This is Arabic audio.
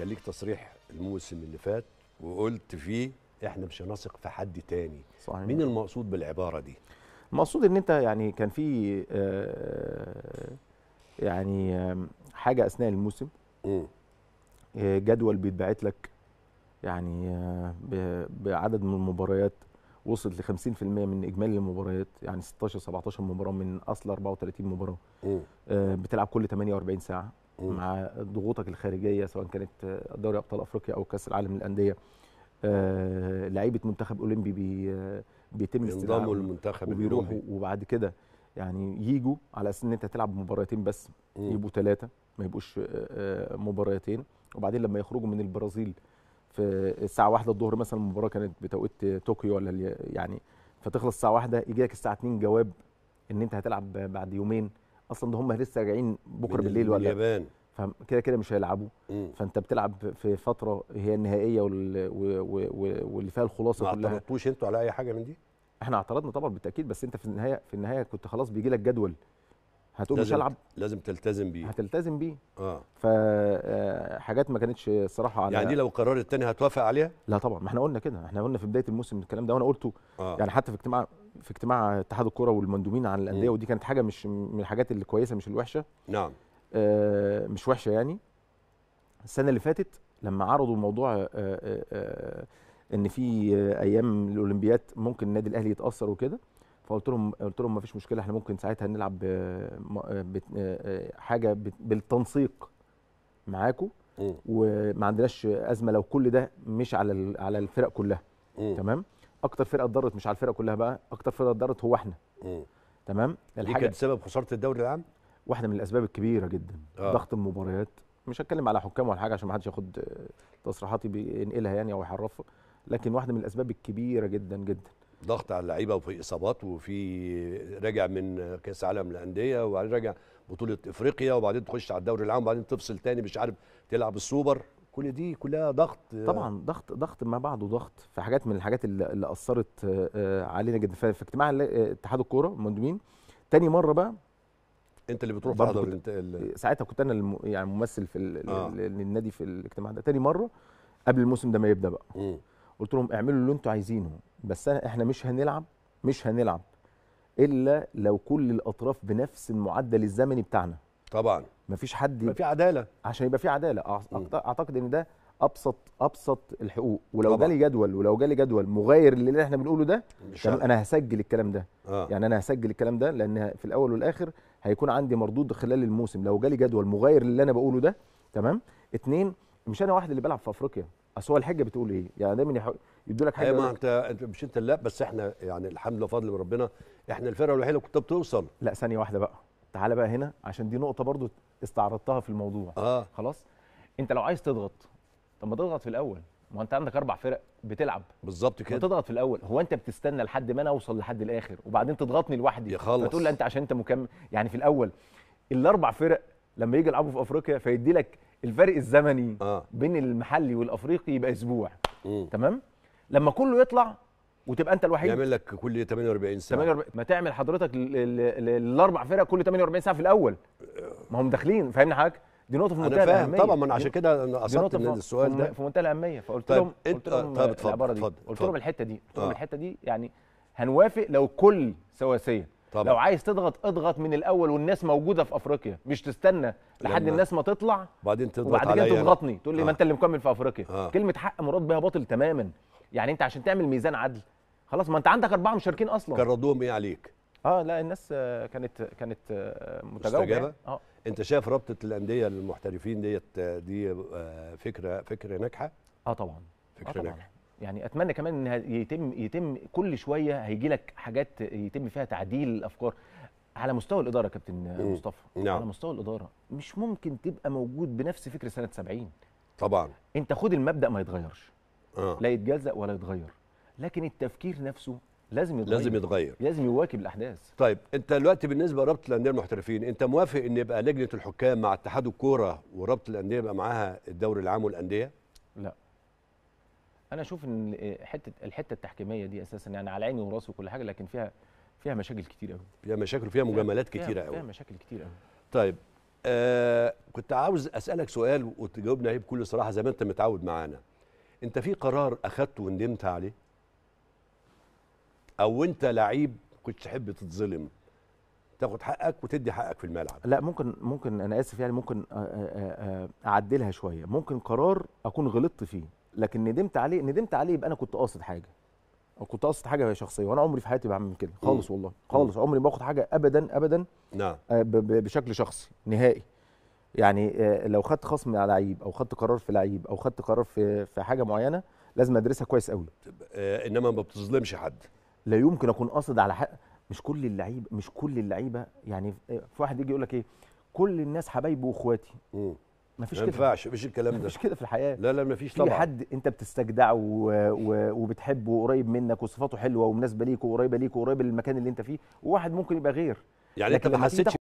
كان ليك تصريح الموسم اللي فات وقلت فيه احنا مش هنثق في حد تاني صحيح. مين المقصود بالعباره دي المقصود ان انت يعني كان في آه، يعني حاجه اثناء الموسم آه، جدول بيتبعت لك يعني آه، بعدد من المباريات وصلت ل 50% من اجمالي المباريات يعني 16 17 مباراه من اصل 34 مباراه بتلعب كل 48 ساعه مع ضغوطك الخارجيه سواء كانت دوري ابطال افريقيا او كاس العالم للانديه آه، لعيبه منتخب اولمبي بي آه، بيتم استدعائهم المنتخب وبيروحوا وبعد كده يعني يجوا على اساس ان انت تلعب مباراتين بس يبقوا ثلاثه ما يبقوش آه، مباراتين وبعدين لما يخرجوا من البرازيل في الساعه واحدة الظهر مثلا المباراه كانت بتوقيت طوكيو ولا يعني فتخلص الساعه واحدة يجي لك الساعه 2 جواب ان انت هتلعب بعد يومين اصلا ده هم لسه راجعين بكره بالليل ولا اليابان كده كده مش هيلعبوا مم. فانت بتلعب في فتره هي النهائيه واللي فيها الخلاصه ما كلها ما اعترضتوش انتوا على اي حاجه من دي؟ احنا اعترضنا طبعا بالتاكيد بس انت في النهايه في النهايه كنت خلاص بيجي لك جدول هتقول مش هلعب لازم تلتزم بيه هتلتزم بيه اه فحاجات آه، ما كانتش الصراحه على يعني دي لو قرار الثاني هتوافق عليها؟ لا طبعا ما احنا قلنا كده احنا قلنا في بدايه الموسم الكلام ده وانا قلته آه. يعني حتى في اجتماع في اجتماع اتحاد الكوره والمندوبين عن الانديه ودي كانت حاجه مش من الحاجات اللي كويسه مش الوحشه نعم آه مش وحشه يعني السنه اللي فاتت لما عرضوا موضوع آه آه, آه، ان في ايام الاولمبياد ممكن النادي الاهلي يتاثر وكده فقلت لهم قلت لهم ما فيش مشكله احنا ممكن ساعتها نلعب آه، آه، حاجه بالتنسيق معاكم وما عندناش ازمه لو كل ده مش على على الفرق كلها تمام اكتر فرقه اتضرت مش على الفرقه كلها بقى اكتر فرقه اتضرت هو احنا مم. تمام الحاجه دي كانت سبب خساره الدوري العام واحده من الاسباب الكبيره جدا آه. ضغط المباريات مش هتكلم على حكام ولا حاجه عشان ما حدش ياخد تصريحاتي بينقلها يعني او يحرفها لكن واحده من الاسباب الكبيره جدا جدا ضغط على اللعيبه وفي اصابات وفي راجع من كاس عالم للانديه وبعدين راجع بطوله افريقيا وبعدين تخش على الدوري العام وبعدين تفصل تاني مش عارف تلعب السوبر كل دي كلها ضغط طبعا ضغط ضغط ما بعده ضغط في حاجات من الحاجات اللي, اللي اثرت آه، آه، علينا جدا في اجتماع آه، اتحاد الكوره المندوبين تاني مره بقى انت اللي بتروح تحضر كنت... ساعتها كنت انا الم... يعني ممثل في آه. النادي في الاجتماع ده تاني مره قبل الموسم ده ما يبدا بقى م. قلت لهم اعملوا اللي انتم عايزينه بس أنا احنا مش هنلعب مش هنلعب الا لو كل الاطراف بنفس المعدل الزمني بتاعنا طبعا مفيش حد يبقى في عداله عشان يبقى في عداله اعتقد ان ده ابسط ابسط الحقوق ولو جالي جدول ولو جالي جدول مغاير للي احنا بنقوله ده تمام انا هسجل الكلام ده آه. يعني انا هسجل الكلام ده لان في الاول والاخر هيكون عندي مردود خلال الموسم لو جالي جدول مغاير للي انا بقوله ده تمام اتنين مش انا واحد اللي بلعب في افريقيا اصل هو الحجه بتقول ايه يعني دايما يدوا لك حاجه أيوة ما انت مش انت لا بس احنا يعني الحمد لله فضل من ربنا احنا الفرقه الوحيده اللي كنت بتوصل لا ثانيه واحده بقى تعالى بقى هنا عشان دي نقطه برضو استعرضتها في الموضوع آه. خلاص انت لو عايز تضغط طب ما تضغط في الاول ما انت عندك اربع فرق بتلعب بالظبط كده تضغط في الاول هو انت بتستنى لحد ما انا اوصل لحد الاخر وبعدين تضغطني لوحدي فتقول انت عشان انت مكمل يعني في الاول الاربع فرق لما يجي يلعبوا في افريقيا فيدي لك الفرق الزمني آه. بين المحلي والافريقي يبقى اسبوع تمام لما كله يطلع وتبقى انت الوحيد يعمل لك كل 48 ساعه 48 ما تعمل حضرتك الاربع فرق كل 48 ساعه في الاول ما هم داخلين فاهمني حضرتك دي نقطه في منتهى الاهميه طبعا من عشان كده انا قصدت ان السؤال ده في منتهى الاهميه فقلت طيب لهم قلت لهم طيب العباره دي قلت لهم الحته دي قلت لهم آه. الحته دي يعني هنوافق لو كل سواسيه طبعا. لو عايز تضغط اضغط من الاول والناس موجوده في افريقيا مش تستنى لحد الناس ما تطلع بعدين تضغط وبعد كده تضغطني تقول لي آه. ما انت اللي مكمل في افريقيا آه. كلمه حق مراد بها باطل تماما يعني انت عشان تعمل ميزان عدل خلاص ما انت عندك اربعه مشاركين اصلا كان ردهم ايه عليك اه لا الناس آه، كانت كانت آه، متجاوبه يعني. اه انت شايف رابطه الانديه للمحترفين ديت آه، دي فكره فكره ناجحه اه طبعا فكره آه ناجحه يعني اتمنى كمان ان يتم يتم كل شويه هيجي لك حاجات يتم فيها تعديل الافكار على مستوى الاداره يا كابتن مصطفى نعم. على مستوى الاداره مش ممكن تبقى موجود بنفس فكر سنه 70 طبعا انت خد المبدا ما يتغيرش آه. لا يتجزأ ولا يتغير لكن التفكير نفسه لازم يتغير لازم يتغير لازم يواكب الاحداث طيب انت دلوقتي بالنسبه لرابطه الانديه المحترفين انت موافق ان يبقى لجنه الحكام مع اتحاد الكوره ورابطه الانديه يبقى معاها الدوري العام والانديه لا انا اشوف ان حته الحته التحكيميه دي اساسا يعني على عيني وراسي وكل حاجه لكن فيها فيها مشاكل كتير قوي فيها مشاكل وفيها مجاملات كتيره قوي فيها مشاكل كتير قوي طيب آه كنت عاوز اسالك سؤال وتجاوبني عليه بكل صراحه زي ما انت متعود معانا انت في قرار اخذته وندمت عليه او انت لعيب كنت تحب تتظلم تاخد حقك وتدي حقك في الملعب لا ممكن ممكن انا اسف يعني ممكن آه، آه، آه، اعدلها شويه ممكن قرار اكون غلطت فيه لكن ندمت عليه ندمت عليه يبقى انا كنت قاصد حاجه أو كنت قاصد حاجه شخصيه وانا عمري في حياتي بعمل كده خالص والله خالص عمري ما باخد حاجه ابدا ابدا نعم بشكل شخصي نهائي يعني لو خدت خصم على لعيب او خدت قرار في لعيب او خدت قرار في في حاجه معينه لازم ادرسها كويس قوي انما ما بتظلمش حد لا يمكن اكون قاصد على حق مش كل اللعيبه مش كل اللعيبه يعني في واحد يجي يقول لك ايه كل الناس حبايبي واخواتي ما فيش كده ما ينفعش مفيش الكلام ده مفيش كده في الحياه لا لا مفيش طبعا في حد انت بتستجدعه وبتحبه وقريب منك وصفاته حلوه ومناسبه ليك وقريبه ليك وقريبه للمكان اللي انت فيه وواحد ممكن يبقى غير يعني انت ما حسيتش